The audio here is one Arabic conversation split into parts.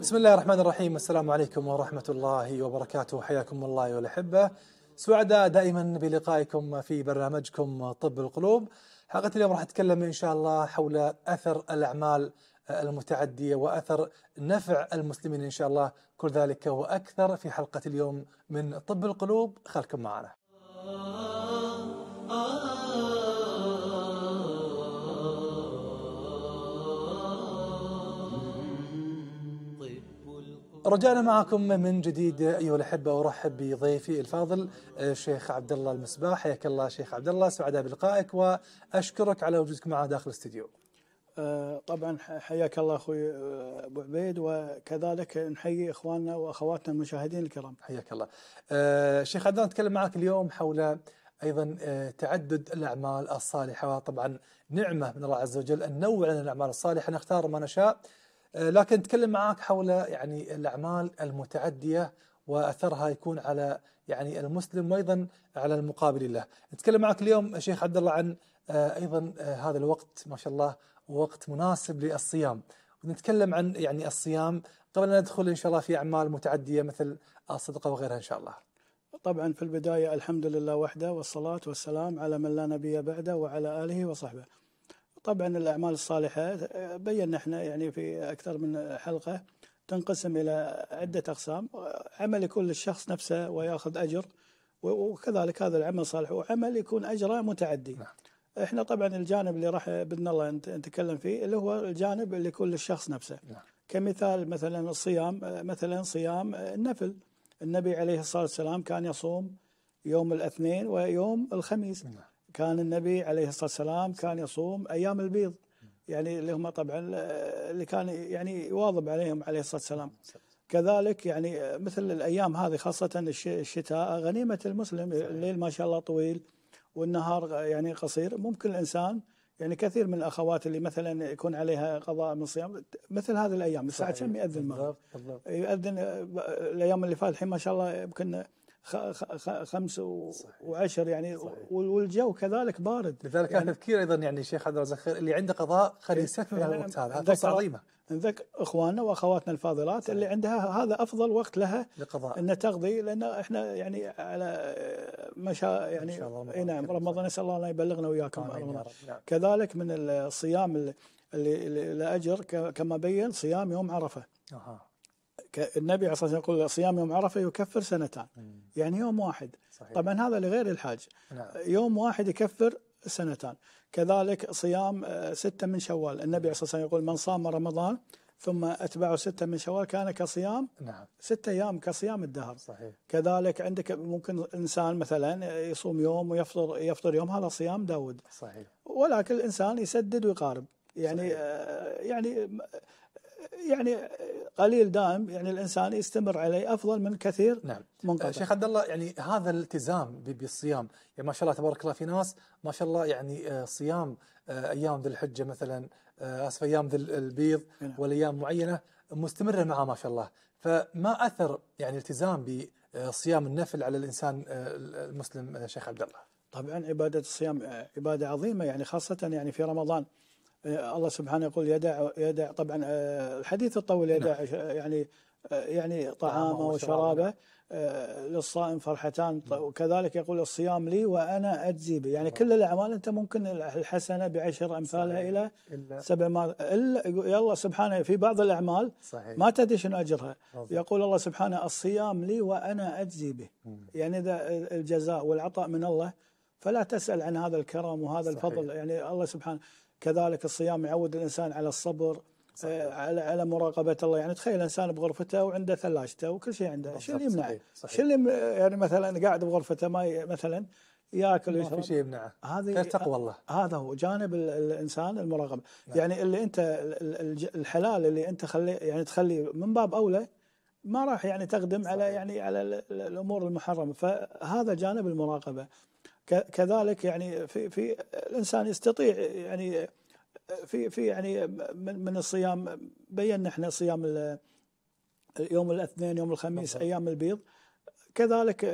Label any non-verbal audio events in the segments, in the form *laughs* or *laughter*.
بسم الله الرحمن الرحيم السلام عليكم ورحمة الله وبركاته حياكم الله والأحبة الأحبة سعداء دائما بلقائكم في برنامجكم طب القلوب حلقة اليوم راح أتكلم إن شاء الله حول أثر الأعمال المتعدية وأثر نفع المسلمين إن شاء الله كل ذلك وأكثر في حلقة اليوم من طب القلوب خلكم معنا رجعنا معكم من جديد ايها الاحبه وارحب بضيفي الفاضل الشيخ آه، عبد الله المصباح حياك الله شيخ عبد الله سعداء بلقائك واشكرك على وجودك معنا داخل الاستديو. آه، طبعا حياك الله اخوي آه، ابو عبيد وكذلك نحيي اخواننا واخواتنا المشاهدين الكرام. حياك الله. شيخ عبد الله نتكلم معك اليوم حول ايضا تعدد الاعمال الصالحه وطبعا نعمه من الله عز وجل ان نوع لنا الاعمال الصالحه نختار ما نشاء آه، لكن نتكلم معاك حول يعني الاعمال المتعديه واثرها يكون على يعني المسلم وايضا على المقابل له. نتكلم معك اليوم شيخ عبد الله عن آه، ايضا آه، هذا الوقت ما شاء الله وقت مناسب للصيام. ونتكلم عن يعني الصيام قبل ان ندخل ان شاء الله في اعمال متعديه مثل الصدقه وغيرها ان شاء الله. طبعا في البدايه الحمد لله وحده والصلاه والسلام على من لا نبي بعده وعلى اله وصحبه. طبعا الأعمال الصالحة بينا احنا يعني في أكثر من حلقة تنقسم إلى عدة أقسام عمل يكون للشخص نفسه ويأخذ أجر وكذلك هذا العمل الصالح وعمل يكون أجره متعدي نعم. احنا طبعا الجانب اللي راح باذن الله نتكلم فيه اللي هو الجانب اللي يكون للشخص نفسه نعم. كمثال مثلا الصيام مثلا صيام النفل النبي عليه الصلاه والسلام كان يصوم يوم الاثنين ويوم الخميس نعم. كان النبي عليه الصلاه والسلام كان يصوم ايام البيض يعني اللي هم طبعا اللي كان يعني يواظب عليهم عليه الصلاه والسلام كذلك يعني مثل الايام هذه خاصه الشتاء غنيمه المسلم الليل ما شاء الله طويل والنهار يعني قصير ممكن الانسان يعني كثير من الاخوات اللي مثلا يكون عليها قضاء من صيام مثل هذه الايام الساعه كم ياذن المغرب يؤذن الايام اللي فاتت الحين ما شاء الله يمكن خمسة و... وعشر يعني صحيح. والجو كذلك بارد لذلك يعني انا اذكر ايضا يعني شيخ عبد الرزاق خير اللي عنده قضاء خلي يستثمر في هذا الوقت هذا فرصه عظيمه نذكر اخواننا واخواتنا الفاضلات صحيح. اللي عندها هذا افضل وقت لها لقضاء ان تقضي لان احنا يعني على مشا يعني اي نعم رمضان نسال الله ان يبلغنا واياكم رمضان نعم. كذلك من الصيام اللي, اللي لاجر كما بين صيام يوم عرفه أه. النبي عليه الصلاه والسلام يقول صيام يوم عرفه يكفر سنتان يعني يوم واحد صحيح. طبعا هذا لغير الحاج نعم. يوم واحد يكفر سنتان كذلك صيام آه، ستة من شوال النبي عليه الصلاة والسلام يقول من صام رمضان ثم أتبعه ستة من شوال كان كصيام نعم. ستة أيام كصيام الدهر صحيح. كذلك عندك ممكن إنسان مثلا يصوم يوم ويفطر يفطر يوم هذا صيام داود صحيح. ولكن الإنسان يسدد ويقارب يعني صحيح. آه، يعني يعني قليل دائم يعني الانسان يستمر عليه افضل من كثير نعم منقطع. آه، شيخ عبد الله يعني هذا الالتزام بالصيام يعني ما شاء الله تبارك الله في ناس ما شاء الله يعني آه، صيام آه، ايام ذي الحجه مثلا اسف ايام ذي البيض نعم. والايام معينه مستمره معه ما شاء الله فما اثر يعني التزام بصيام النفل على الانسان المسلم شيخ عبد الله؟ طبعا عباده الصيام عباده عظيمه يعني خاصه يعني في رمضان الله سبحانه يقول يدع يدع طبعا آه، الحديث الطويل نعم. يدع آه، يعني آه، يعني طعامه وشرابه للصائم فرحتان نعم. طيب، وكذلك يقول الصيام لي وانا اجزي به يعني كل الاعمال انت ممكن الحسنه بعشر امثالها الى سبع الا يلا سبحانه في بعض الاعمال صحيح. ما تدري شنو اجرها يقول الله سبحانه الصيام لي وانا اجزي به يعني اذا الجزاء والعطاء من الله فلا تسال عن هذا الكرم وهذا صحيح. الفضل يعني الله سبحانه كذلك الصيام يعود الانسان على الصبر صحيح. آه، على على مراقبه الله يعني تخيل انسان بغرفته وعنده ثلاجته وكل شيء عنده شو اللي يمنعه؟ شو اللي يعني مثلا قاعد بغرفته ما مثلا ياكل ويشرب ما في شيء يمنعه هذه غير تقوى الله هذا هو جانب الانسان المراقبه نعم. يعني اللي انت الحلال اللي انت خلي يعني تخليه من باب اولى ما راح يعني تقدم صحيح. على يعني على الامور المحرمه فهذا جانب المراقبه كذلك يعني في في الانسان يستطيع يعني في في يعني من, من الصيام بينا احنا صيام اليوم الاثنين يوم الخميس ايام البيض كذلك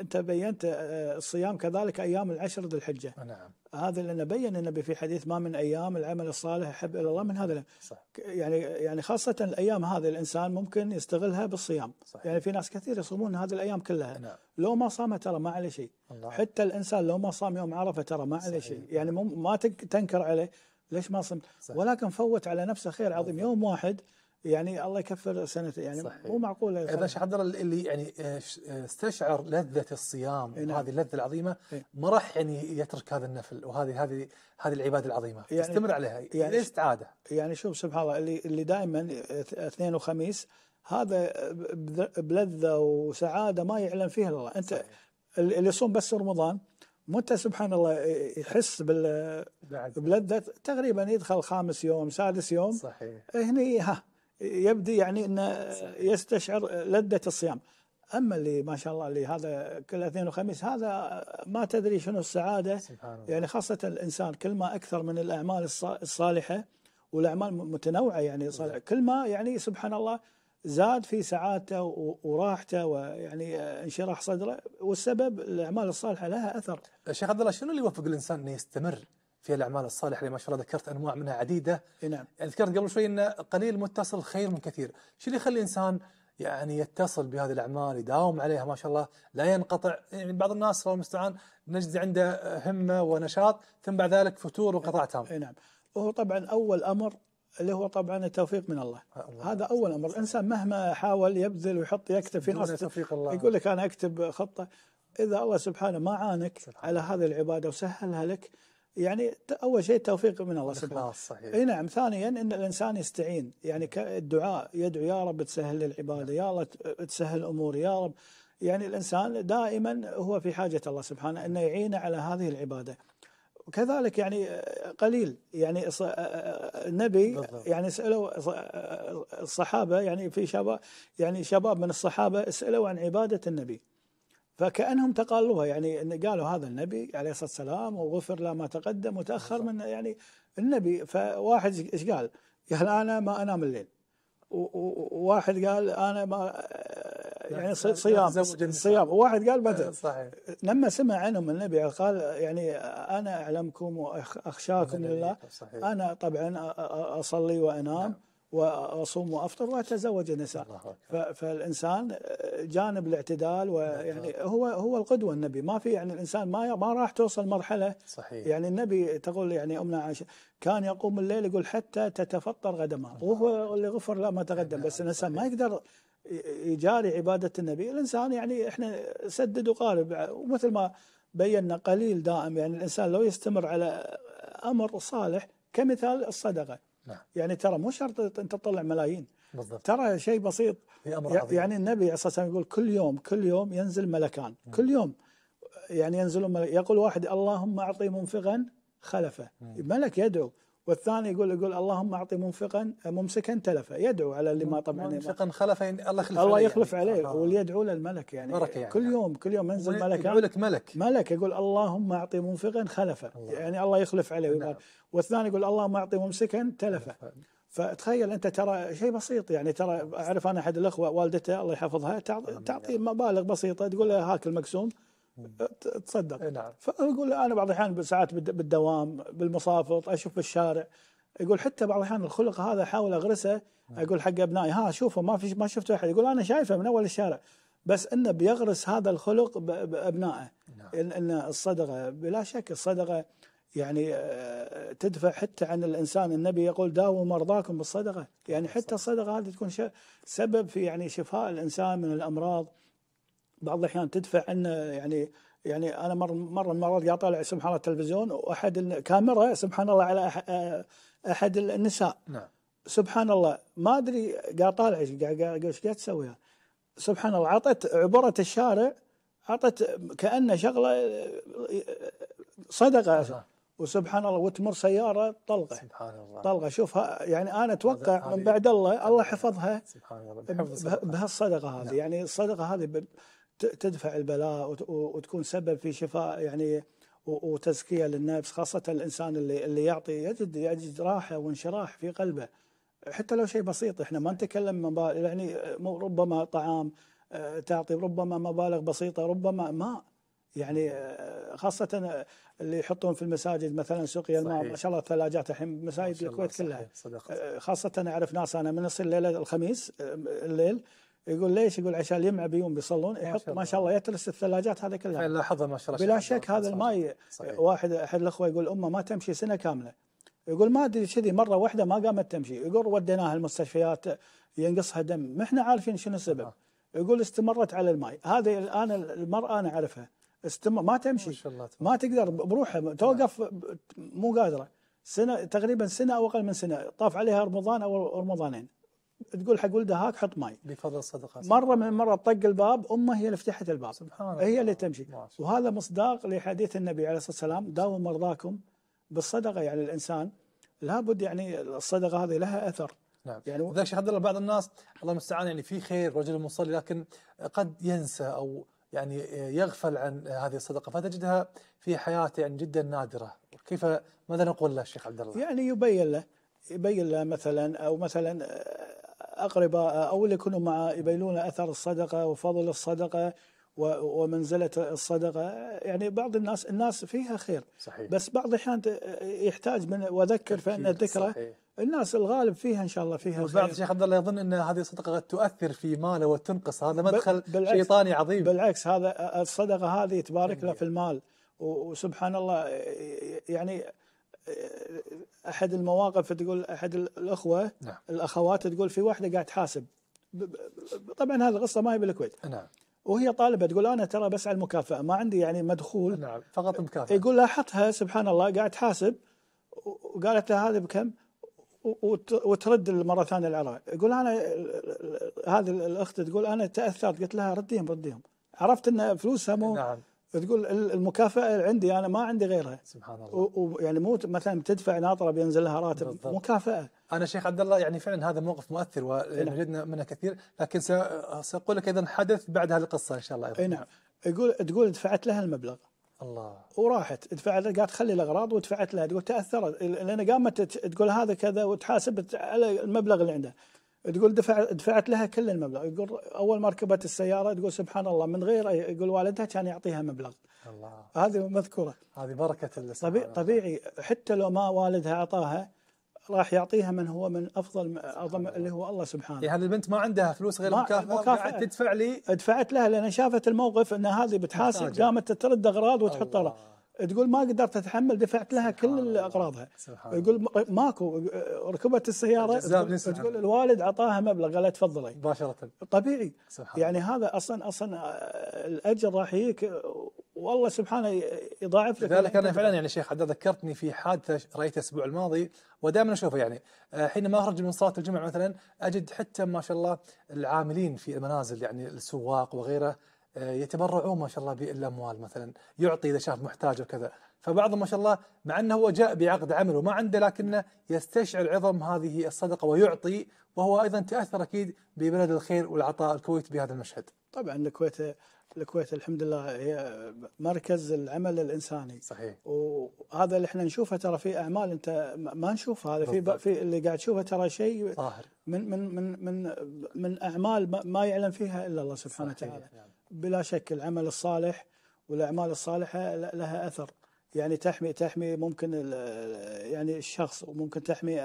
انت بينت آه، الصيام كذلك ايام العشر ذي الحجه نعم هذا لان بين النبي في حديث ما من ايام العمل الصالح احب الى الله من هذا صح. يعني يعني خاصه الايام هذه الانسان ممكن يستغلها بالصيام صح. يعني في ناس كثير يصومون هذه الايام كلها نعم. لو ما صام ترى ما عليه شيء الله. حتى الانسان لو ما صام يوم عرفه ترى ما عليه شيء يعني ما تنكر عليه ليش ما صمت ولكن فوت على نفسه خير عظيم يوم واحد يعني الله يكفر سنة يعني صحيح. مو معقولة إذا الله اللي يعني آه، آه، استشعر لذة الصيام نعم. وهذه اللذة العظيمة إيه؟ ما راح يعني يترك هذا النفل وهذه هذه هذه العبادة العظيمة يعني يستمر عليها يعني ليست عادة يعني شوف سبحان الله اللي اللي دائما اثنين وخميس هذا بلذة وسعادة ما يعلم فيها الله أنت صحيح. اللي يصوم بس رمضان متى سبحان الله يحس بلذة تقريبا يدخل خامس يوم سادس يوم صحيح هني ها يبدي يعني انه يستشعر لذه الصيام اما اللي ما شاء الله اللي هذا كل اثنين وخميس هذا ما تدري شنو السعاده سبحان يعني خاصه الانسان كل ما اكثر من الاعمال الصالحه والاعمال متنوعه يعني صالحة كل ما يعني سبحان الله زاد في سعادته وراحته ويعني انشراح صدره والسبب الاعمال الصالحه لها اثر. شيخ عبد الله شنو اللي يوفق الانسان انه يستمر فيها الأعمال الصالحة ما شاء الله ذكرت أنواع منها عديدة نعم يعني ذكرت قبل شوي أن قليل متصل خير من كثير شو اللي يخلي الإنسان يعني يتصل بهذه الأعمال يداوم عليها ما شاء الله لا ينقطع يعني بعض الناس الله المستعان نجد عنده همة ونشاط ثم بعد ذلك فتور وقطع تام نعم وهو طبعا أول أمر اللي هو طبعا التوفيق من الله, آه، الله. هذا اول امر الانسان مهما حاول يبذل ويحط يكتب في ناس توفيق الله يقول لك انا اكتب خطه اذا الله سبحانه ما عانك سبحانه. على هذه العباده وسهلها لك يعني اول شيء التوفيق من الله سبحانه اي نعم ثانيا ان الانسان يستعين يعني الدعاء يدعو يا رب تسهل العباده نعم. يا الله تسهل اموري يا رب يعني الانسان دائما هو في حاجه الله سبحانه انه يعينه على هذه العباده وكذلك يعني قليل يعني النبي يعني سالوا الصحابه يعني في شباب يعني شباب من الصحابه سالوا عن عباده النبي فكانهم تقالوها يعني قالوا هذا النبي عليه الصلاه والسلام وغفر له ما تقدم وتاخر من يعني النبي فواحد ايش قال؟ قال انا ما انام الليل وواحد قال انا ما يعني صيام صيام وواحد قال بدر آه، صحيح لما سمع عنهم النبي قال يعني انا اعلمكم واخشاكم لله صحيح. انا طبعا اصلي وانام نعم. واصوم وافطر واتزوج النساء فالانسان جانب الاعتدال ويعني نعم. هو هو القدوه النبي ما في يعني الانسان ما ما راح توصل مرحله صحيح يعني النبي تقول يعني امنا عائشه كان يقوم الليل يقول حتى تتفطر غدما وهو اللي غفر لا ما تقدم نعم، بس الانسان ما يقدر يجاري عباده النبي الانسان يعني احنا سدد وقارب ومثل ما بينا قليل دائم يعني الانسان لو يستمر على امر صالح كمثال الصدقه نعم. يعني ترى مو شرط انت تطلع ملايين بالضبط. ترى شيء بسيط في أمر عظيم. يعني النبي عليه الصلاه يقول كل يوم كل يوم ينزل ملكان م. كل يوم يعني ينزلون ملك يقول واحد اللهم اعطي منفقا خلفه م. ملك يدعو والثاني يقول يقول اللهم اعطي منفقا ممسكا تلفا يدعو على اللي ما طمع منفقا خلفا يعني الله يخلف الله يخلف عليه, يعني. عليه آه. يدعو له للملك يعني, بركة يعني كل يوم كل يوم ينزل ملك يدعو لك ملك ملك يقول اللهم اعطي منفقا خلفا الله. يعني الله يخلف عليه نعم. والثاني يقول اللهم اعطي ممسكا تلفا فتخيل انت ترى شيء بسيط يعني ترى اعرف انا احد الاخوه والدته الله يحفظها تعطي مبالغ بسيطه تقول له هاك المقسوم تصدق نعم فاقول انا بعض الاحيان ساعات بالدوام بالمصافط اشوف بالشارع يقول حتى بعض الاحيان الخلق هذا احاول اغرسه اقول نعم. حق ابنائي ها شوفوا ما في ما شفت احد يقول انا شايفه من اول الشارع بس انه بيغرس هذا الخلق بابنائه نعم. ان الصدقه بلا شك الصدقه يعني آه، تدفع حتى عن الانسان النبي يقول داووا مرضاكم بالصدقه يعني حتى الصدقه هذه تكون سبب في يعني شفاء الانسان من الامراض بعض الاحيان تدفع ان يعني يعني انا مره مره المرات قاعد اطالع سبحان الله التلفزيون واحد الكاميرا سبحان الله على احد النساء نعم سبحان الله ما ادري قاعد طالع ايش قاعد تسوي سبحان الله عطت عبره الشارع عطت كانه شغله صدقه وسبحان الله وتمر سياره طلقه سبحان الله طلقه شوفها يعني انا اتوقع من بعد الله الله حفظها سبحان الله بهالصدقه هذه نعم. يعني الصدقه هذه تدفع البلاء وتكون سبب في شفاء يعني وتزكيه للنفس خاصه الانسان اللي اللي يعطي يجد يجد راحه وانشراح في قلبه حتى لو شيء بسيط احنا ما نتكلم مبالغ يعني ربما طعام آه، تعطي ربما مبالغ بسيطه ربما ماء يعني آه، خاصة اللي يحطون في المساجد مثلا سقي الماء ما شاء الله الثلاجات الحين مساجد الكويت كلها صحيح. آه، خاصة أعرف ناس أنا من أصل ليلة الخميس الليل يقول ليش؟ يقول عشان اليمع بيوم بيصلون إيه، يحط ما شاء الله يترس الثلاجات هذا كلها نلاحظها إيه، ما شاء الله بلا شك هذا الماء واحد احد الاخوه يقول امه ما تمشي سنه كامله يقول ما ادري كذي مره واحده ما قامت تمشي يقول وديناها المستشفيات ينقصها دم ما احنا عارفين شنو السبب يقول استمرت على الماء هذه الان المراه انا اعرفها استم... ما تمشي ما, شاء الله ما تقدر بروحها نعم. توقف مو قادره سنه تقريبا سنه او اقل من سنه طاف عليها رمضان او رمضانين تقول حق ولده هاك حط ماي بفضل الصدقه مره من مرة طق الباب امه هي اللي فتحت الباب سبحان هي اللي تمشي وهذا مصداق لحديث النبي عليه الصلاه والسلام داوم مرضاكم بالصدقه يعني الانسان لابد يعني الصدقه هذه لها اثر نعم يعني لذلك شيخ عبد الله بعض الناس الله المستعان يعني في خير رجل مصلي لكن قد ينسى او يعني يغفل عن هذه الصدقه فتجدها في حياته يعني جدا نادره كيف ماذا نقول له الشيخ عبد الله؟ يعني يبين له يبين له مثلا او مثلا آه، أقرباء أو اللي يكونوا معه يبينون أثر الصدقة وفضل الصدقة ومنزلة الصدقة يعني بعض الناس الناس فيها خير صحيح. بس بعض الأحيان يحتاج من وذكر فإن الذكرى الناس الغالب فيها ان شاء الله فيها بعض شيخ عبد الله يظن ان هذه الصدقه قد تؤثر في ماله وتنقص هذا مدخل شيطاني عظيم بالعكس هذا الصدقه هذه تبارك له في المال وسبحان الله يعني احد المواقف تقول احد الاخوه نعم. الاخوات تقول في واحده قاعد تحاسب طبعا هذه القصه ما هي بالكويت نعم وهي طالبه تقول انا ترى بس على المكافاه ما عندي يعني مدخول نعم فقط مكافاه يقول لاحظتها سبحان الله قاعد تحاسب وقالت لها هذا بكم وترد المره ثانيه العراق يقول انا هذه الاخت تقول انا تاثرت قلت لها رديهم رديهم عرفت ان فلوسها مو نعم تقول المكافاه عندي انا ما عندي غيرها سبحان الله ويعني مو مثلا تدفع ناطره بينزل لها راتب بالضبط. مكافاه انا شيخ عبد الله يعني فعلا هذا موقف مؤثر وجدنا نعم. منه كثير لكن ساقول لك ايضا حدث بعد هذه القصه ان شاء الله ايضا نعم يقول تقول دفعت لها المبلغ الله وراحت دفعت قالت خلي الاغراض ودفعت لها تقول تاثرت لان قامت تقول هذا كذا وتحاسبت على المبلغ اللي عندها تقول دفع دفعت لها كل المبلغ يقول اول ما ركبت السياره تقول سبحان الله من غير يقول والدها كان يعطيها مبلغ الله هذه مذكوره هذه بركه طبيعي, طبيعي حتى لو ما والدها اعطاها راح يعطيها من هو من افضل اعظم اللي هو الله سبحانه يعني البنت ما عندها فلوس غير مكافاه مكافاه تدفع لي دفعت لها لان شافت الموقف ان هذه بتحاسب قامت ترد اغراض وتحط تقول ما قدرت اتحمل دفعت لها كل اغراضها يقول ماكو ركبت السياره تقول, الوالد اعطاها مبلغ قال تفضلي مباشره طبيعي سبحان يعني هذا اصلا اصلا آه، الاجر راح يجيك والله سبحانه يضاعف لك لذلك انا فعلا يعني شيخ حداد ذكرتني في حادثه رايتها الاسبوع الماضي ودائما اشوفها يعني آه، حينما اخرج من صلاه الجمعه مثلا اجد حتى ما شاء الله العاملين في المنازل يعني السواق وغيره آه، يتبرعون ما شاء الله بالاموال مثلا يعطي اذا شاف محتاج وكذا فبعضهم ما شاء الله مع انه هو جاء بعقد عمل وما عنده لكنه يستشعر عظم هذه الصدقه ويعطي وهو ايضا تاثر اكيد ببلد الخير والعطاء الكويت بهذا المشهد. طبعا الكويت الكويت الحمد لله هي مركز العمل الانساني صحيح وهذا اللي احنا نشوفه ترى في اعمال انت ما نشوفها هذا في في اللي قاعد تشوفه ترى شيء ظاهر من من من من من اعمال ما يعلم فيها الا الله سبحانه وتعالى بلا شك العمل الصالح والاعمال الصالحه لها اثر يعني تحمي تحمي ممكن يعني الشخص وممكن تحمي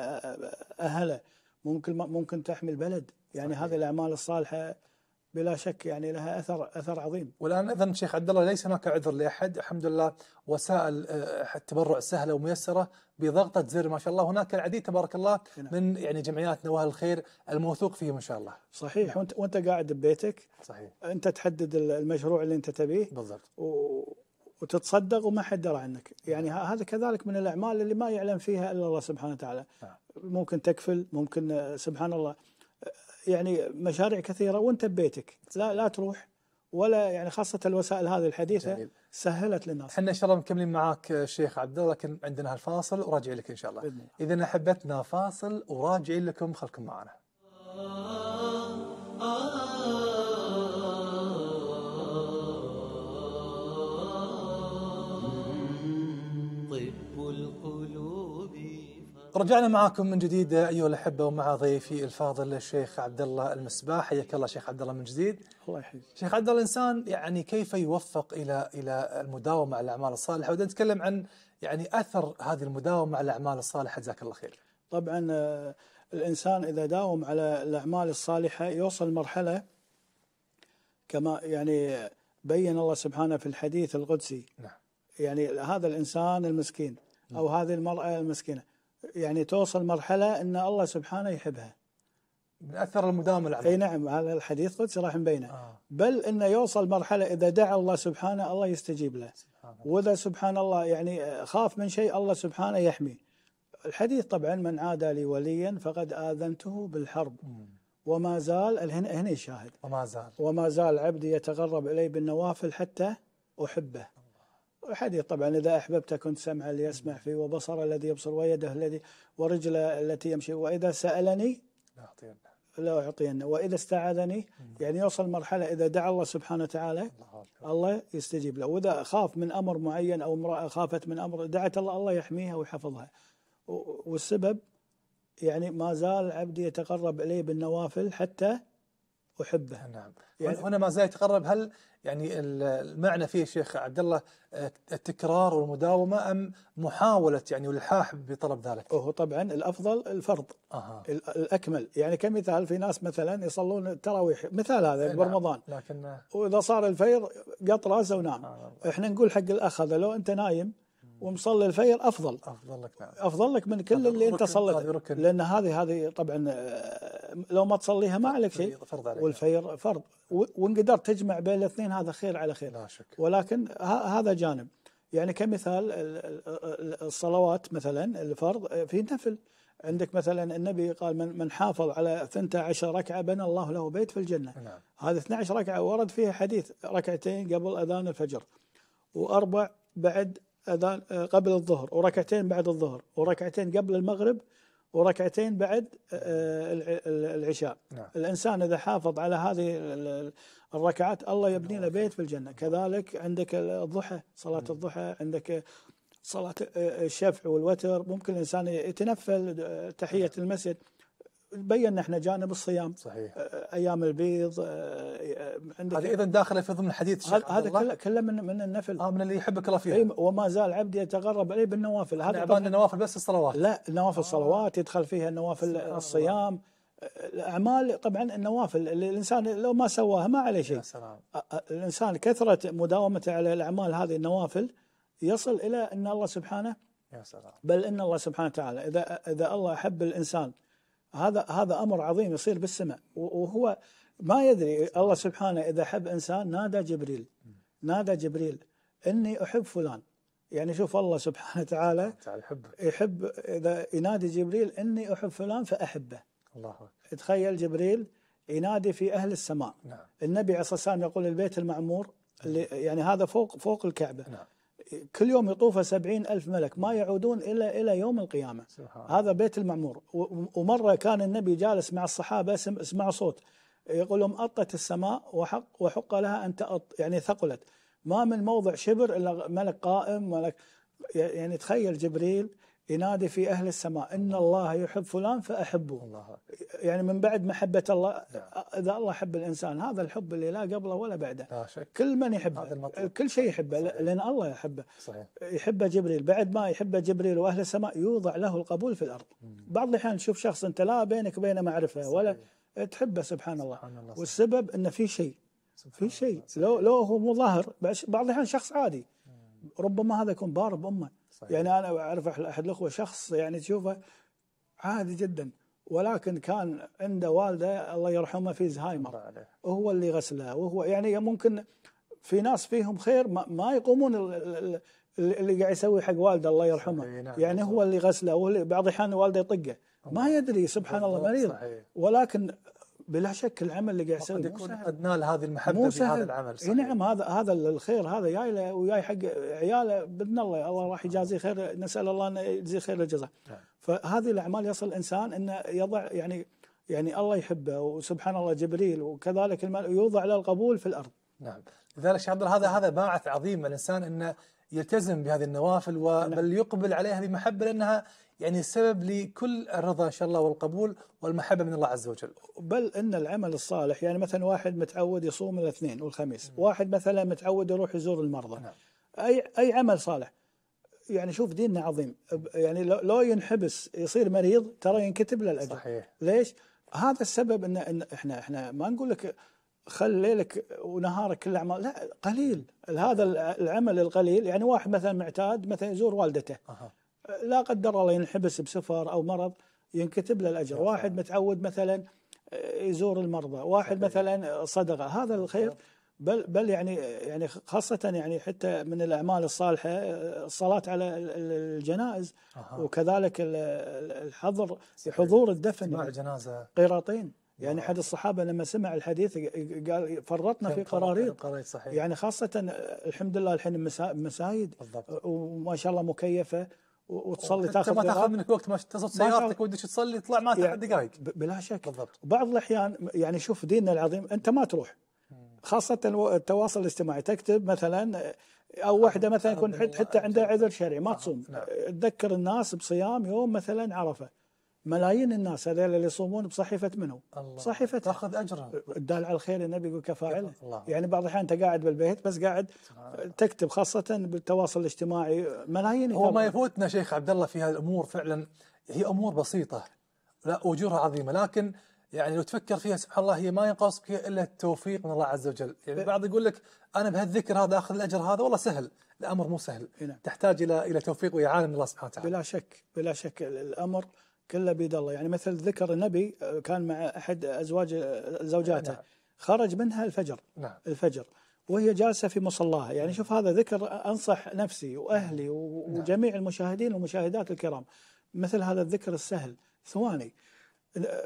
اهله ممكن ممكن تحمي البلد يعني صحيح. هذه الاعمال الصالحه بلا شك يعني لها اثر اثر عظيم. والان اذا شيخ عبد الله ليس هناك عذر لاحد، الحمد لله وسائل آه، التبرع سهله وميسره بضغطه زر ما شاء الله، هناك العديد تبارك الله نعم. من يعني جمعيات نواه الخير الموثوق فيهم ان شاء الله. صحيح نعم. وانت وانت قاعد ببيتك صحيح انت تحدد المشروع اللي انت تبيه بالضبط و... وتتصدق وما حد درى عنك نعم. يعني هذا كذلك من الأعمال اللي ما يعلم فيها إلا الله سبحانه وتعالى نعم. ممكن تكفل ممكن آه، سبحان الله يعني مشاريع كثيره وانت ببيتك لا لا تروح ولا يعني خاصه الوسائل هذه الحديثه جميل. سهلت للناس احنا ان شاء الله مكملين معاك شيخ عبد الله لكن عندنا هالفاصل وراجع لك ان شاء الله اذا احبتنا فاصل وراجع لكم خلكم معنا طيب رجعنا معاكم من جديد ايها الاحبه ومع ضيفي الفاضل الشيخ عبد الله المسباح حياك الله شيخ عبد الله من جديد الله يحييك شيخ عبد الله الانسان يعني كيف يوفق الى الى المداومه على الاعمال الصالحه ودنا نتكلم عن يعني اثر هذه المداومه على الاعمال الصالحه جزاك الله خير طبعا آه، الانسان اذا داوم على الاعمال الصالحه يوصل مرحله كما يعني بين الله سبحانه في الحديث القدسي نعم. يعني هذا الانسان المسكين او نعم. هذه المراه المسكينه يعني توصل مرحله ان الله سبحانه يحبها من اثر المدامه اي نعم هذا الحديث قدسي راح نبينه آه. بل انه يوصل مرحله اذا دعا الله سبحانه الله يستجيب له سبحان واذا سبحان الله يعني خاف من شيء الله سبحانه يحميه الحديث طبعا من عادى لي وليا فقد اذنته بالحرب م. وما زال هنا هنا الشاهد وما زال وما زال عبدي يتغرب الي بالنوافل حتى احبه حديث طبعا إذا أحببت كنت سمع اللي يسمع فيه وبصر الذي يبصر ويده الذي ورجل التي يمشي وإذا سألني لا أعطينه وإذا استعاذني يعني يوصل مرحلة إذا دعا الله سبحانه وتعالى الله يستجيب له وإذا خاف من أمر معين أو امرأة خافت من أمر دعت الله الله يحميها ويحفظها والسبب يعني ما زال عبدي يتقرب إليه بالنوافل حتى احبه نعم يعني هنا ما زال يتقرب هل يعني المعنى فيه شيخ عبد الله آه، التكرار والمداومه ام محاوله يعني الحاح بطلب ذلك؟ هو طبعا الافضل الفرض أه. الاكمل يعني كمثال في ناس مثلا يصلون التراويح مثال هذا نعم. برمضان لكن واذا صار الفيض قط راسه ونام آه. احنا نقول حق الاخ هذا لو انت نايم ومصلي الفجر افضل افضل لك نعم. افضل لك من كل اللي انت صليت لان هذه هذه طبعا آه، لو ما تصليها ما عليك شيء والفير فرض نعم. وان قدرت تجمع بين الاثنين هذا خير على خير لا شك ولكن هذا جانب يعني كمثال الصلوات مثلا الفرض آه، في نفل عندك مثلا النبي قال من من حافظ على 12 ركعه بنى الله له بيت في الجنه نعم. هذه 12 ركعه ورد فيها حديث ركعتين قبل اذان الفجر واربع بعد اذان آه، قبل الظهر وركعتين بعد الظهر وركعتين قبل المغرب وركعتين بعد آه، آه، العشاء نعم. الانسان اذا حافظ على هذه الركعات الله يبني له بيت في الجنه كذلك عندك الضحى صلاه نعم. الضحى عندك صلاه الشفع والوتر ممكن الانسان يتنفل تحيه نعم. المسجد بين احنا جانب الصيام صحيح آه، ايام البيض آه، آه، عندك هذه ايضا داخله في ضمن الحديث هذا كله كله من من النفل اه من اللي يحبك الله فيه وما زال عبدي يتغرب عليه بالنوافل هذا نعم، طبعا النوافل بس الصلوات لا نوافل الصلوات آه. يدخل فيها نوافل الصيام الاعمال طبعا النوافل اللي الانسان لو ما سواها ما عليه شيء سلام. الانسان كثره مداومته على الاعمال هذه النوافل يصل الى ان الله سبحانه يا سلام. بل ان الله سبحانه وتعالى اذا اذا الله احب الانسان هذا هذا امر عظيم يصير بالسماء وهو ما يدري الله سبحانه اذا حب انسان نادى جبريل نادى جبريل اني احب فلان يعني شوف الله سبحانه وتعالى يحب اذا ينادي جبريل اني احب فلان فاحبه الله أكبر. تخيل جبريل ينادي في اهل السماء نعم. النبي عليه الصلاه والسلام يقول البيت المعمور اللي يعني هذا فوق فوق الكعبه نعم. كل يوم يطوفه سبعين ألف ملك ما يعودون إلا إلى يوم القيامة سبحان. هذا بيت المعمور ومرة كان النبي جالس مع الصحابة سمع صوت يقول لهم أطت السماء وحق, وحق لها أن تأط يعني ثقلت ما من موضع شبر إلا ملك قائم ملك يعني تخيل جبريل ينادي في أهل السماء إن الله يحب فلان فأحبه الله يعني من بعد محبه الله نعم. اذا الله حب الانسان هذا الحب اللي لا قبله ولا بعده لا شك. كل من يحبه كل شيء يحبه لان الله يحبه صحيح. يحبه جبريل بعد ما يحبه جبريل واهل السماء يوضع له القبول في الارض مم. بعض الاحيان تشوف شخص انت لا بينك وبينه معرفه صحيح. ولا تحبه سبحان الله سبحان الله والسبب انه في شيء في شيء لو لو هو مو ظاهر بعض الاحيان شخص عادي ربما هذا يكون بارب امه صحيح. يعني انا اعرف احد الاخوه شخص يعني تشوفه عادي جدا ولكن كان عنده والده الله يرحمه في زهايمر وهو اللي غسله وهو يعني ممكن في ناس فيهم خير ما, ما يقومون اللي قاعد يسوي حق والده الله يرحمه نعم يعني هو اللي غسله بعض الاحيان والده يطقه ما يدري سبحان الله مريض ولكن بلا شك العمل اللي قاعد يسويه يكون ادنى لهذه المحبه مو سهل. العمل صحيح. نعم هذا هذا الخير هذا جاي له وجاي حق عياله باذن الله الله راح آه. يجازيه خير نسال الله ان يجزيه خير الجزاء نعم. فهذه الاعمال يصل الانسان انه يضع يعني يعني الله يحبه وسبحان الله جبريل وكذلك يوضع له القبول في الارض نعم لذلك شيخ عبد هذا هذا باعث عظيم الانسان انه يلتزم بهذه النوافل نعم. بل يقبل عليها بمحبه لانها يعني سبب لكل الرضا ان شاء الله والقبول والمحبه من الله عز وجل. بل ان العمل الصالح يعني مثلا واحد متعود يصوم الاثنين والخميس، م. واحد مثلا متعود يروح يزور المرضى. نعم. اي اي عمل صالح يعني شوف ديننا عظيم يعني لو ينحبس يصير مريض ترى ينكتب له الاجر. صحيح. ليش؟ هذا السبب ان, إن احنا احنا ما نقول لك خل ليلك ونهارك كل اعمال لا قليل هذا العمل القليل يعني واحد مثلا معتاد مثلا يزور والدته أه. لا قدر الله ينحبس بسفر او مرض ينكتب له الاجر، واحد متعود مثلا آه، يزور المرضى، واحد مثلا آه، صدقه، هذا الخير بل بل يعني يعني خاصة يعني حتى من الأعمال الصالحة آه، الصلاة على الجنائز وكذلك الحظر حضور الدفن سماع يعني الجنازة قيراطين يعني احد الصحابه لما سمع الحديث قال فرطنا في قراريط يعني خاصه الحمد لله الحين مساجد وما شاء الله مكيفه وتصلي تاخذ ما تاخذ منك وقت ما تصل سيارتك ودك تصلي تطلع ما تاخذ دقائق بلا شك بالضبط بعض الاحيان يعني شوف ديننا العظيم انت ما تروح خاصه التواصل الاجتماعي تكتب مثلا او واحده مثلا يكون حتى عندها عذر شرعي ما تصوم نعم. تذكر الناس بصيام يوم مثلا عرفه ملايين الناس هذول اللي يصومون بصحيفه منو؟ الله تاخذ اجرهم الدال على الخير النبي يقول كفاعله يعني بعض الاحيان انت قاعد بالبيت بس قاعد تكتب خاصه بالتواصل الاجتماعي ملايين هو ما يفوتنا شيخ عبد الله في هالامور فعلا هي امور بسيطه لا اجورها عظيمه لكن يعني لو تفكر فيها سبحان الله هي ما ينقصك الا التوفيق من الله عز وجل، يعني البعض يقول لك انا بهالذكر هذا اخذ الاجر هذا والله سهل، الامر مو سهل، نعم. تحتاج الى الى توفيق واعانه من الله سبحانه وتعالى. بلا شك بلا شك الامر كله بيد الله يعني مثل ذكر النبي آه، كان مع احد ازواج آه، زوجاته نعم. خرج منها الفجر نعم. الفجر وهي جالسه في مصلاها يعني شوف هذا ذكر آه، انصح نفسي واهلي نعم. وجميع المشاهدين والمشاهدات الكرام مثل هذا الذكر السهل ثواني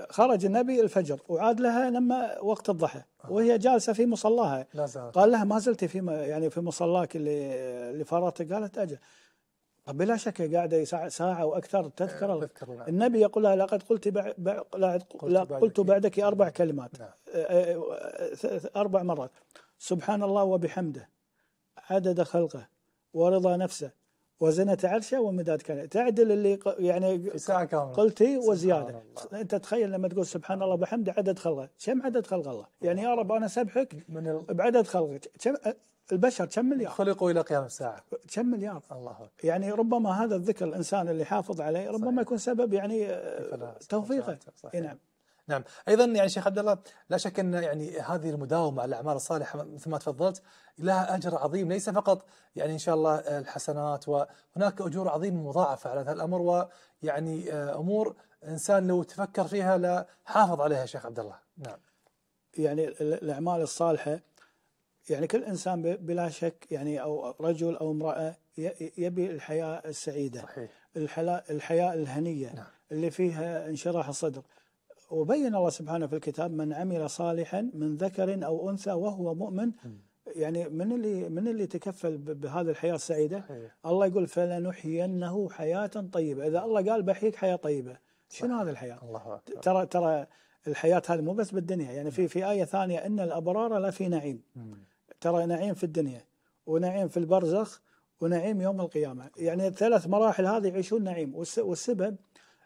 خرج النبي الفجر وعاد لها لما وقت الضحى وهي جالسه في مصلاها قال لها ما زلت في يعني في مصلاك اللي اللي فرطت قالت اجل طب بلا شك قاعده ساعه, ساعة واكثر تذكر أه النبي يقول لها لقد قلت بع... بع... قلت, قلت بعدك اربع كلمات نعم. آه، آه، اربع مرات سبحان الله وبحمده عدد خلقه ورضا نفسه وزنت عرشه ومداد كان تعدل اللي يعني ساعة كاملة قلتي وزيادة انت تخيل لما تقول سبحان الله وبحمده عدد خلقه كم عدد خلق الله يعني يا رب انا سبحك من ال... بعدد خلقك كم البشر كم مليار خلقوا الى قيام الساعه كم مليار الله أكبر. يعني ربما هذا الذكر الانسان اللي حافظ عليه ربما صحيح. يكون سبب يعني آه، توفيقه نعم نعم ايضا يعني شيخ عبد الله لا شك ان يعني هذه المداومه على الاعمال الصالحه مثل ما تفضلت لها اجر عظيم ليس فقط يعني ان شاء الله الحسنات وهناك اجور عظيمه مضاعفه على هذا الامر ويعني امور انسان لو تفكر فيها لا حافظ عليها شيخ عبد الله نعم يعني الاعمال الصالحه يعني كل انسان بلا شك يعني او رجل او امراه يبي الحياه السعيده صحيح الحياه الهنيه نعم. اللي فيها انشراح الصدر وبين الله سبحانه في الكتاب من عمل صالحا من ذكر او انثى وهو مؤمن يعني من اللي من اللي تكفل بهذه الحياه السعيده الله يقول فلنحيينه حياه طيبه اذا الله قال بحيك حياه طيبه شنو هذه الحياه الله أكبر. ترى ترى الحياه هذه مو بس بالدنيا يعني في نعم. في ايه ثانيه ان الابرار لا في نعيم ترى نعيم في الدنيا ونعيم في البرزخ ونعيم يوم القيامه يعني الثلاث مراحل هذه يعيشون نعيم والسبب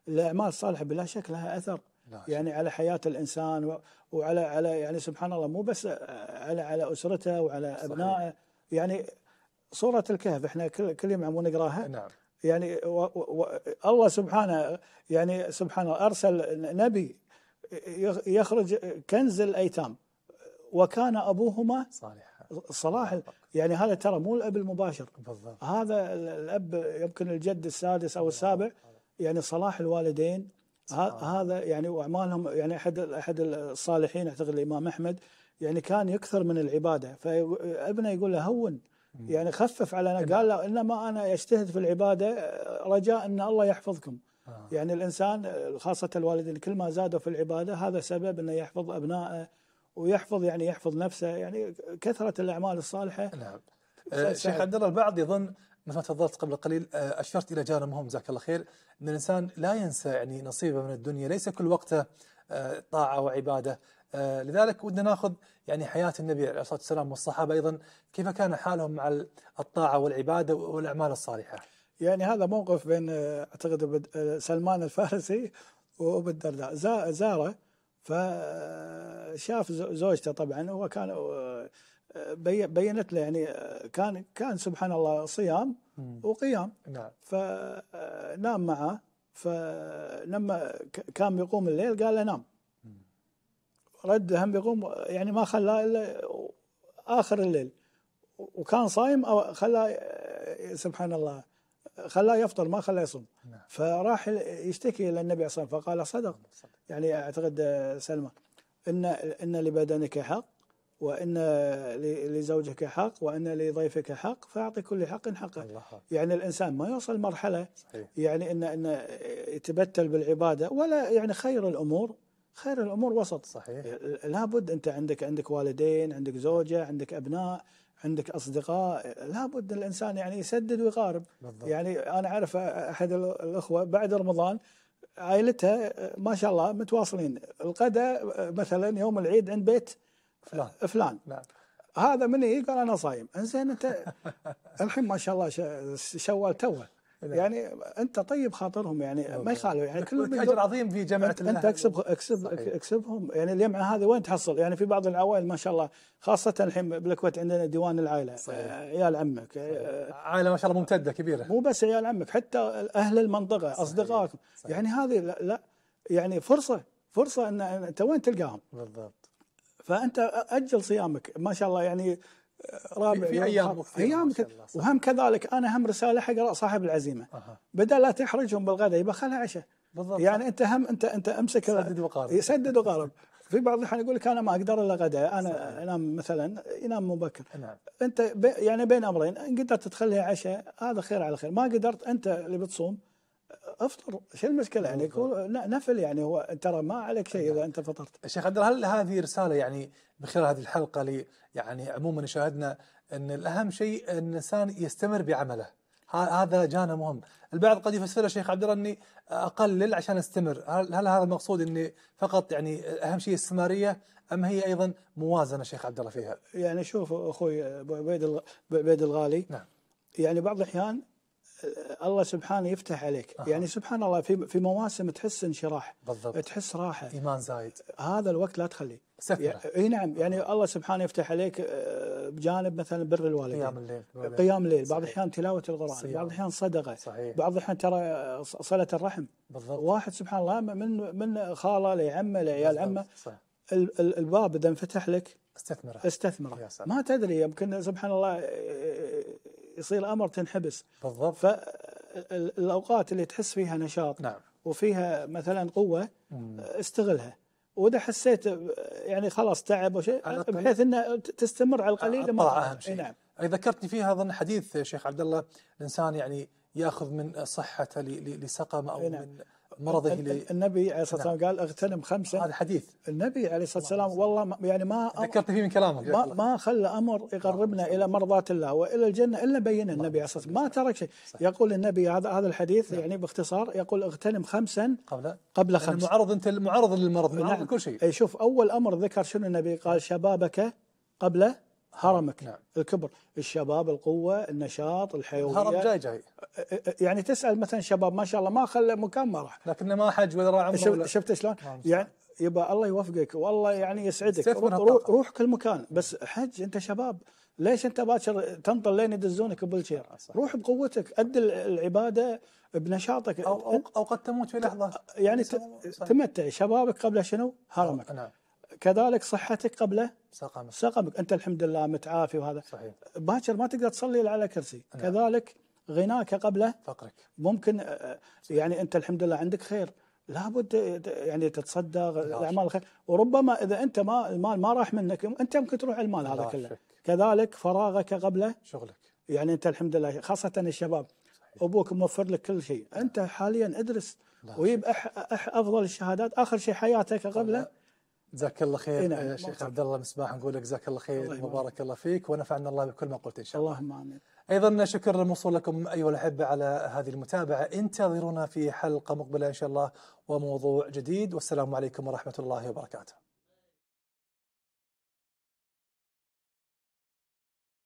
الاعمال الصالحه بلا شك لها اثر نعم. يعني على حياة الإنسان وعلى على يعني سبحان الله مو بس على على أسرته وعلى أبنائه يعني سورة الكهف احنا كل كل يوم عم نقراها نعم يعني و و الله سبحانه يعني سبحان الله أرسل نبي يخرج كنز الأيتام وكان أبوهما صالحا صلاح يعني هذا ترى مو الأب المباشر بالضبط هذا الأب يمكن الجد السادس أو السابع يعني صلاح الوالدين آه. هذا يعني واعمالهم يعني احد احد الصالحين اعتقد الامام احمد يعني كان يكثر من العباده فابنه يقول له هون يعني خفف على أنا قال له انما انا اجتهد في العباده رجاء ان الله يحفظكم آه. يعني الانسان خاصه الوالدين كل ما زادوا في العباده هذا سبب انه يحفظ ابنائه ويحفظ يعني يحفظ نفسه يعني كثره الاعمال الصالحه نعم آه، شيخ عبد الله البعض يظن مثل ما تفضلت قبل قليل آه، اشرت الى جانب مهم جزاك الله خير ان الانسان لا ينسى يعني نصيبه من الدنيا ليس كل وقته آه، طاعه وعباده آه، لذلك ودنا ناخذ يعني حياه النبي عليه الصلاه والسلام والصحابه ايضا كيف كان حالهم مع الطاعه والعباده والاعمال الصالحه. يعني هذا موقف بين اعتقد سلمان الفارسي وابو الدرداء زاره فشاف زوجته طبعا هو كان بينت له يعني كان كان سبحان الله صيام وقيام نعم فنام معه فلما كان بيقوم الليل قال له نام رد هم بيقوم يعني ما خلاه الا اخر الليل وكان صايم او خلاه سبحان الله خلاه يفطر ما خلاه يصوم نعم. فراح يشتكي الى النبي صلى الله عليه وسلم فقال صدق نعم. يعني اعتقد سلمى ان ان لبدنك حق وان لزوجك حق وان لضيفك حق فاعطي كل حق حقه يعني الانسان ما يوصل مرحله صحيح. يعني ان ان يتبتل بالعباده ولا يعني خير الامور خير الامور وسط صحيح لابد انت عندك عندك والدين عندك زوجه عندك ابناء عندك اصدقاء لابد الانسان يعني يسدد ويقارب بالضبط. يعني انا اعرف احد الاخوه بعد رمضان عائلتها ما شاء الله متواصلين القدا مثلا يوم العيد عند بيت فلان فلان نعم. هذا من يجي قال انا صايم انزين انت *laughs* الحين ما شاء الله شوال توه نعم. يعني انت طيب خاطرهم يعني ما يخالف يعني كلهم اجر عظيم في جمعه الله انت اكسب اكسب صحيح. اكسبهم يعني الجمعه هذه وين تحصل؟ يعني في بعض العوائل ما شاء الله خاصه الحين بالكويت عندنا ديوان العائله صحيح. آه، عيال عمك صحيح. آه، عائله ما شاء الله ممتده كبيره مو بس عيال عمك حتى اهل المنطقه اصدقائك يعني هذه لا, لا يعني فرصه فرصه ان انت وين تلقاهم؟ بالضبط فانت اجل صيامك ما شاء الله يعني آه، رابع في ايامك ايامك وهم كذلك انا هم رساله حق صاحب العزيمه أه. بدل لا تحرجهم بالغداء يبقى خلها عشاء بالضبط يعني انت هم انت انت امسك سدد وقارب يسدد وقارب *laughs* في بعض الاحيان يقول لك انا ما اقدر الا غداء انا انام مثلا ينام مبكر نعم. انت بي يعني بين امرين ان قدرت تخليها عشاء هذا خير على خير ما قدرت انت اللي بتصوم افطر شو المشكله يعني نفل يعني هو ترى ما عليك شيء اذا نعم. انت فطرت شيخ عبد هل هذه رساله يعني من خلال هذه الحلقه لي يعني عموما شاهدنا ان الاهم شيء ان الانسان يستمر بعمله هذا جانا مهم البعض قد يفسرها شيخ عبد الله اني اقلل عشان استمر هل, هل هذا المقصود اني فقط يعني اهم شيء استمراريه ام هي ايضا موازنه شيخ عبد الله فيها يعني شوف اخوي ابو عبيد الغالي نعم يعني بعض الاحيان الله سبحانه يفتح عليك أه. يعني سبحان الله في في مواسم تحس انشراح بالضبط. تحس راحه ايمان زايد هذا الوقت لا تخليه سفرة اي نعم يعني الله سبحانه يفتح عليك آه، بجانب مثلا بر الوالدين قيام الليل قيام الليل بعض الاحيان تلاوه القران صيام. بعض الاحيان صدقه صحيح. بعض الاحيان ترى صله الرحم بالضبط. واحد سبحان الله من من خاله لعمه لعيال عمه الباب اذا انفتح لك استثمره استثمره ما تدري يمكن سبحان الله آه، يصير الامر تنحبس بالضبط فالاوقات اللي تحس فيها نشاط نعم وفيها مثلا قوه استغلها واذا حسيت يعني خلاص تعب وشيء بحيث انه تستمر على القليل ما اهم شيء نعم ذكرتني فيها اظن حديث شيخ عبد الله الانسان يعني ياخذ من صحته لسقم او نعم. من مرضه لي النبي عليه الصلاه نعم. والسلام قال اغتنم خمسا هذا حديث النبي عليه الصلاه والسلام والله يعني ما ذكرت فيه من كلامه ما, ما خلى امر يقربنا الى مرضات الله والى الجنه الا بين النبي عليه الصلاه ما ترك شيء يقول النبي هذا هذا الحديث نعم. يعني باختصار يقول اغتنم خمسا قبل قبل خمس المعرض انت المعرض للمرض نعم. كل شيء شوف اول امر ذكر شنو النبي قال نعم. شبابك قبل هرمك نعم. الكبر الشباب القوة النشاط الحيوية الهرم جاي جاي يعني تسأل مثلا شباب ما شاء الله ما خلى مكان ما راح لكنه ما حج ولا راح عمره شفت شلون يعني يبا الله يوفقك والله يعني يسعدك روح روح كل مكان بس حج انت شباب ليش انت باكر تنطل لين يدزونك بالشير روح بقوتك اد العباده بنشاطك او او, أو قد تموت في لحظه يعني تمتع شبابك قبل شنو؟ هرمك نعم كذلك صحتك قبل سقمك سقمك انت الحمد لله متعافي وهذا صحيح باكر ما تقدر تصلي على كرسي نعم. كذلك غناك قبل فقرك ممكن آه، آه، يعني انت الحمد لله عندك خير لابد آه، يعني تتصدق الاعمال الخير وربما اذا انت ما المال ما راح منك انت ممكن تروح على المال هذا كله شك. كذلك فراغك قبل شغلك يعني انت الحمد لله خاصه الشباب صحيح. ابوك موفر لك كل شيء نعم. انت حاليا ادرس ويب أح أح افضل الشهادات اخر شيء حياتك قبل جزاك الله خير نعم. يا آه، شيخ عبد الله مصباح نقول لك جزاك الله خير الله مبارك الله فيك ونفعنا الله بكل ما قلت ان شاء الله اللهم امين ايضا شكر موصول لكم ايها الاحبه على هذه المتابعه انتظرونا في حلقه مقبله ان شاء الله وموضوع جديد والسلام عليكم ورحمه الله وبركاته